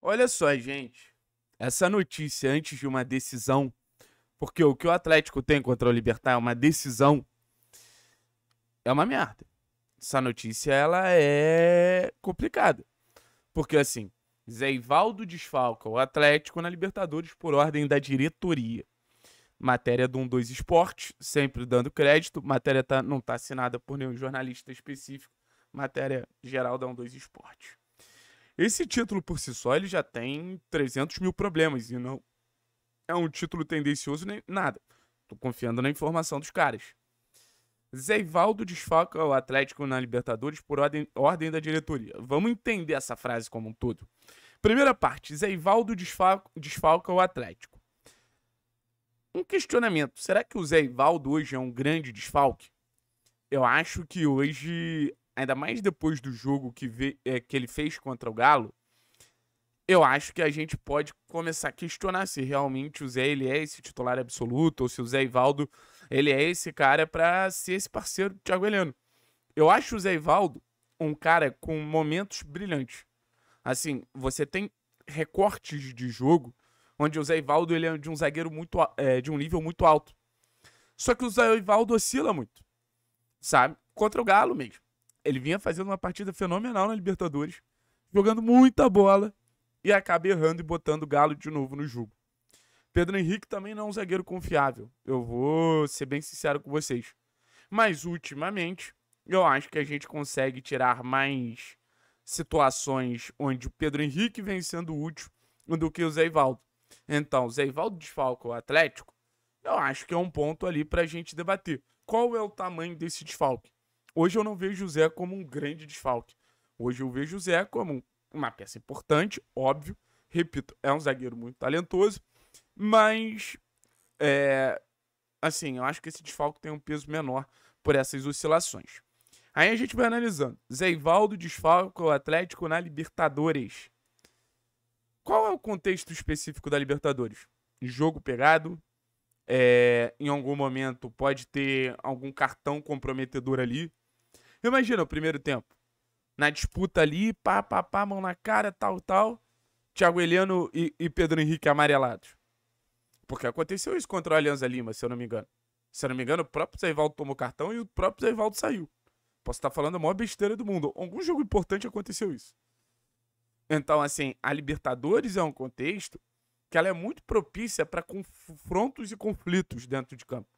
Olha só, gente. Essa notícia antes de uma decisão, porque o que o Atlético tem contra o Libertar é uma decisão, é uma merda. Essa notícia ela é complicada. Porque assim, Zeivaldo desfalca o Atlético na Libertadores por ordem da diretoria. Matéria do 12 Esporte, sempre dando crédito. Matéria tá, não está assinada por nenhum jornalista específico. Matéria geral da 12 Esporte. Esse título por si só ele já tem 300 mil problemas e não é um título tendencioso nem nada. Tô confiando na informação dos caras. Zeivaldo desfoca o Atlético na Libertadores por ordem, ordem da diretoria. Vamos entender essa frase como um todo. Primeira parte: Zeivaldo desfalca, desfalca o Atlético. Um questionamento: será que o Zeivaldo hoje é um grande desfalque? Eu acho que hoje ainda mais depois do jogo que, vê, é, que ele fez contra o Galo, eu acho que a gente pode começar a questionar se realmente o Zé ele é esse titular absoluto ou se o Zé Ivaldo ele é esse cara para ser esse parceiro do Thiago Heleno. Eu acho o Zé Ivaldo um cara com momentos brilhantes. Assim, você tem recortes de jogo onde o Zé Ivaldo ele é de um zagueiro muito é, de um nível muito alto. Só que o Zé Ivaldo oscila muito, sabe? Contra o Galo mesmo ele vinha fazendo uma partida fenomenal na Libertadores, jogando muita bola e acaba errando e botando o Galo de novo no jogo. Pedro Henrique também não é um zagueiro confiável. Eu vou ser bem sincero com vocês. Mas ultimamente, eu acho que a gente consegue tirar mais situações onde o Pedro Henrique vem sendo útil do que o Zé Ivaldo. Então, o Zé Ivaldo desfalca o Atlético, eu acho que é um ponto ali para a gente debater. Qual é o tamanho desse desfalque? Hoje eu não vejo o Zé como um grande desfalque. Hoje eu vejo o Zé como uma peça importante, óbvio. Repito, é um zagueiro muito talentoso, mas é, assim, eu acho que esse desfalque tem um peso menor por essas oscilações. Aí a gente vai analisando. Zé Ivaldo desfalca o Atlético na Libertadores. Qual é o contexto específico da Libertadores? Jogo pegado. É, em algum momento pode ter algum cartão comprometedor ali. Imagina o primeiro tempo. Na disputa ali, pá, pá, pá, mão na cara, tal, tal. Thiago Heleno e, e Pedro Henrique amarelados. Porque aconteceu isso contra o Alianza Lima, se eu não me engano. Se eu não me engano, o próprio Zaivaldo tomou cartão e o próprio Zaivaldo saiu. Posso estar falando a maior besteira do mundo. Algum jogo importante aconteceu isso. Então, assim, a Libertadores é um contexto que ela é muito propícia para confrontos e conflitos dentro de campo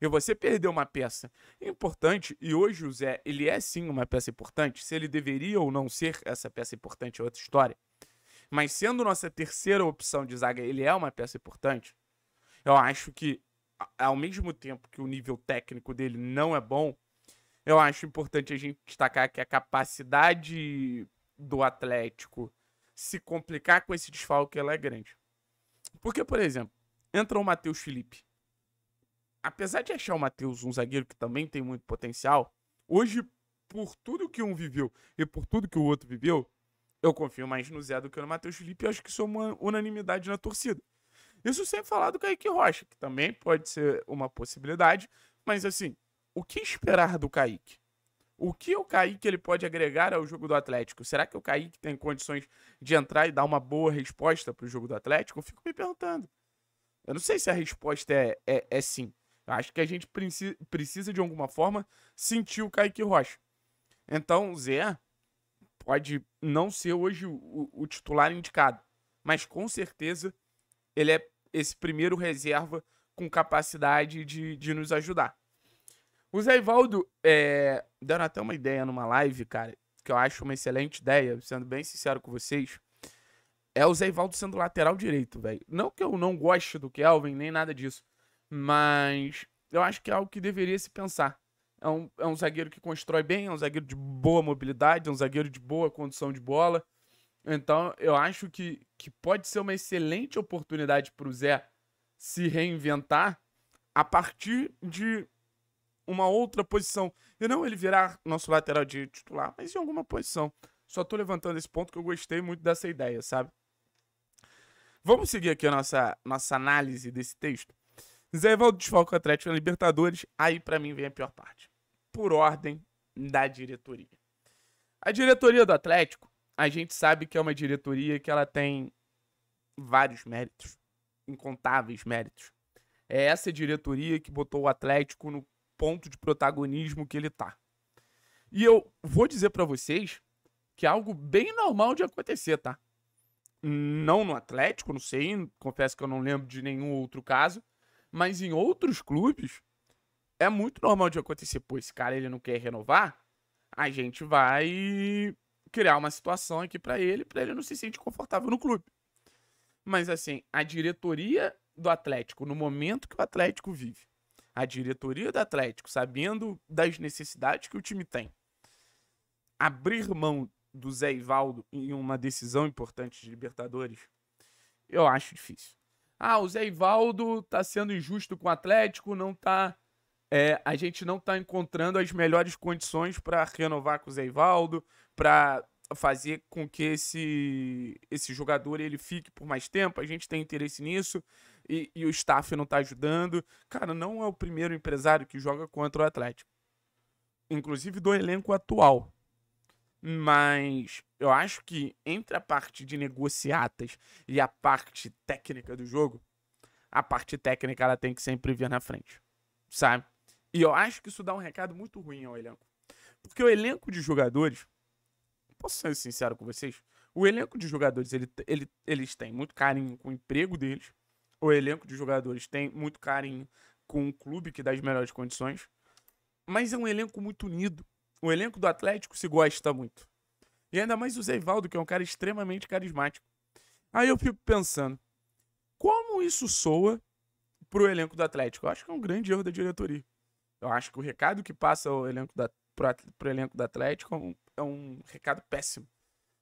e você perdeu uma peça importante, e hoje o Zé, ele é sim uma peça importante, se ele deveria ou não ser essa peça importante é outra história. Mas sendo nossa terceira opção de zaga, ele é uma peça importante, eu acho que, ao mesmo tempo que o nível técnico dele não é bom, eu acho importante a gente destacar que a capacidade do Atlético se complicar com esse desfalque ela é grande. Porque, por exemplo, entra o Matheus Felipe apesar de achar o Matheus um zagueiro que também tem muito potencial, hoje, por tudo que um viveu e por tudo que o outro viveu, eu confio mais no Zé do que no Matheus Felipe e acho que isso é uma unanimidade na torcida. Isso sem falar do Kaique Rocha, que também pode ser uma possibilidade, mas assim, o que esperar do Kaique? O que o Kaique ele pode agregar ao jogo do Atlético? Será que o Kaique tem condições de entrar e dar uma boa resposta para o jogo do Atlético? Eu fico me perguntando. Eu não sei se a resposta é, é, é sim. Acho que a gente preci precisa, de alguma forma, sentir o Kaique Rocha. Então, Zé pode não ser hoje o, o titular indicado, mas com certeza ele é esse primeiro reserva com capacidade de, de nos ajudar. O Zé Ivaldo é, deram até uma ideia numa live, cara, que eu acho uma excelente ideia, sendo bem sincero com vocês. É o Zé Ivaldo sendo lateral direito, velho. Não que eu não goste do Kelvin, nem nada disso. Mas eu acho que é algo que deveria se pensar. É um, é um zagueiro que constrói bem, é um zagueiro de boa mobilidade, é um zagueiro de boa condição de bola. Então, eu acho que, que pode ser uma excelente oportunidade para o Zé se reinventar a partir de uma outra posição. E não ele virar nosso lateral de titular, mas em alguma posição. Só estou levantando esse ponto que eu gostei muito dessa ideia, sabe? Vamos seguir aqui a nossa, nossa análise desse texto. Zé Evaldo desfalca o Atlético na Libertadores, aí para mim vem a pior parte. Por ordem da diretoria. A diretoria do Atlético, a gente sabe que é uma diretoria que ela tem vários méritos, incontáveis méritos. É essa diretoria que botou o Atlético no ponto de protagonismo que ele tá. E eu vou dizer para vocês que é algo bem normal de acontecer, tá? Não no Atlético, não sei, confesso que eu não lembro de nenhum outro caso, mas em outros clubes, é muito normal de acontecer. Pô, esse cara ele não quer renovar, a gente vai criar uma situação aqui para ele, para ele não se sentir confortável no clube. Mas assim, a diretoria do Atlético, no momento que o Atlético vive, a diretoria do Atlético, sabendo das necessidades que o time tem, abrir mão do Zé Ivaldo em uma decisão importante de Libertadores, eu acho difícil. Ah, o Zé Ivaldo tá sendo injusto com o Atlético, não tá. É, a gente não tá encontrando as melhores condições para renovar com o Zé Ivaldo, para fazer com que esse, esse jogador ele fique por mais tempo. A gente tem interesse nisso e, e o staff não tá ajudando. Cara, não é o primeiro empresário que joga contra o Atlético, inclusive do elenco atual. Mas eu acho que entre a parte de negociatas e a parte técnica do jogo, a parte técnica ela tem que sempre vir na frente, sabe? E eu acho que isso dá um recado muito ruim ao elenco. Porque o elenco de jogadores, posso ser sincero com vocês, o elenco de jogadores, ele, ele, eles têm muito carinho com o emprego deles, o elenco de jogadores tem muito carinho com o clube que dá as melhores condições, mas é um elenco muito unido. O elenco do Atlético se gosta muito. E ainda mais o Zeivaldo, que é um cara extremamente carismático. Aí eu fico pensando, como isso soa para o elenco do Atlético? Eu acho que é um grande erro da diretoria. Eu acho que o recado que passa o elenco da, pro, pro elenco do Atlético é um, é um recado péssimo,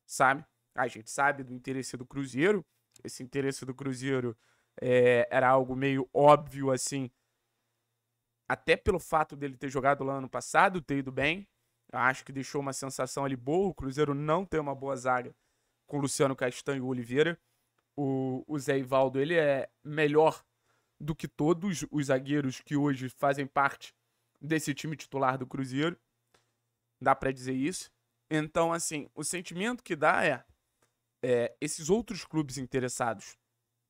sabe? A gente sabe do interesse do Cruzeiro. Esse interesse do Cruzeiro é, era algo meio óbvio, assim, até pelo fato dele ter jogado lá ano passado, ter ido bem, eu acho que deixou uma sensação ali boa. O Cruzeiro não tem uma boa zaga com o Luciano Castanho e o Oliveira. O, o Zé Ivaldo, ele é melhor do que todos os zagueiros que hoje fazem parte desse time titular do Cruzeiro. Dá para dizer isso. Então, assim, o sentimento que dá é, é esses outros clubes interessados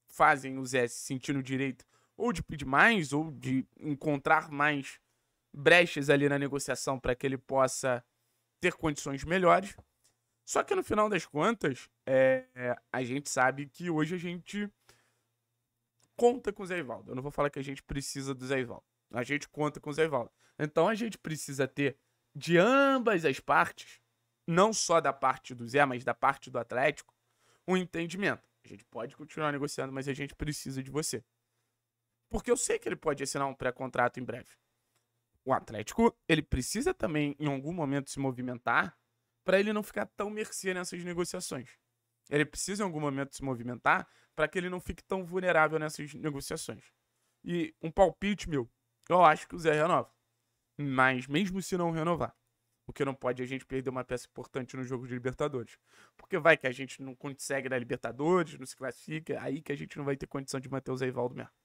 fazem o Zé se sentir no direito ou de pedir mais, ou de encontrar mais brechas ali na negociação para que ele possa ter condições melhores. Só que no final das contas, é, é, a gente sabe que hoje a gente conta com o Zé Ivaldo. Eu não vou falar que a gente precisa do Zé Ivaldo. A gente conta com o Zé Ivaldo. Então a gente precisa ter de ambas as partes, não só da parte do Zé, mas da parte do Atlético, um entendimento. A gente pode continuar negociando, mas a gente precisa de você. Porque eu sei que ele pode assinar um pré-contrato em breve. O Atlético, ele precisa também, em algum momento, se movimentar para ele não ficar tão mercê nessas negociações. Ele precisa, em algum momento, se movimentar para que ele não fique tão vulnerável nessas negociações. E um palpite meu, eu acho que o Zé renova. Mas mesmo se não renovar, o que não pode a gente perder uma peça importante no jogo de Libertadores. Porque vai que a gente não consegue na Libertadores, não se classifica, aí que a gente não vai ter condição de manter o Zé Ivaldo mesmo.